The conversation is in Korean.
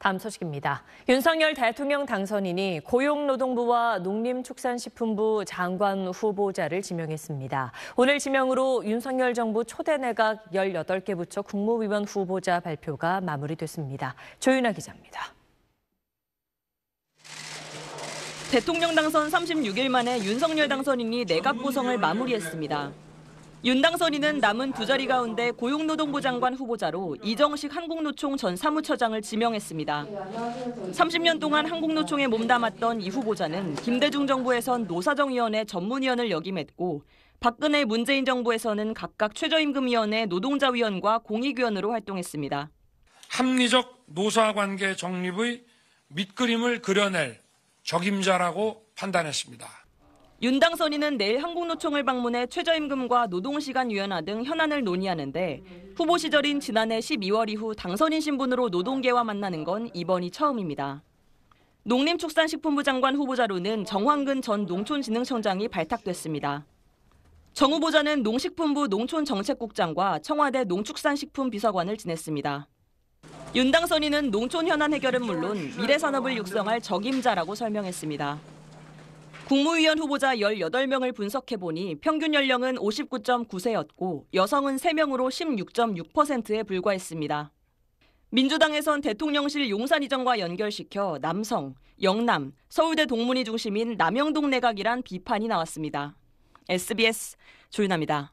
다음 소식입니다. 윤석열 대통령 당선인이 고용노동부와 농림축산식품부 장관 후보자를 지명했습니다. 오늘 지명으로 윤석열 정부 초대 내각 18개 부처 국무위원 후보자 발표가 마무리됐습니다. 조윤아 기자입니다. 대통령 당선 36일 만에 윤석열 당선인이 내각 구성을 마무리했습니다. 윤당선이는 남은 두 자리 가운데 고용노동부 장관 후보자로 이정식 한국노총 전 사무처장을 지명했습니다. 30년 동안 한국노총에 몸담았던 이 후보자는 김대중 정부에선 노사정위원회 전문위원을 역임했고 박근혜 문재인 정부에서는 각각 최저임금위원회 노동자위원과 공익위원으로 활동했습니다. 합리적 노사관계 정립의 밑그림을 그려낼 적임자라고 판단했습니다. 윤당선인은 내일 한국노총을 방문해 최저임금과 노동시간 유연화 등 현안을 논의하는데 후보 시절인 지난해 12월 이후 당선인 신분으로 노동계와 만나는 건 이번이 처음입니다. 농림축산식품부 장관 후보자로는 정황근 전 농촌진흥청장이 발탁됐습니다. 정 후보자는 농식품부 농촌정책국장과 청와대 농축산식품비서관을 지냈습니다. 윤당선인은 농촌 현안 해결은 물론 미래산업을 육성할 적임자라고 설명했습니다. 국무위원 후보자 18명을 분석해보니 평균 연령은 59.9세였고 여성은 3명으로 16.6%에 불과했습니다. 민주당에선 대통령실 용산 이전과 연결시켜 남성, 영남, 서울대 동문이 중심인 남영동 내각이란 비판이 나왔습니다. SBS 조윤아입니다.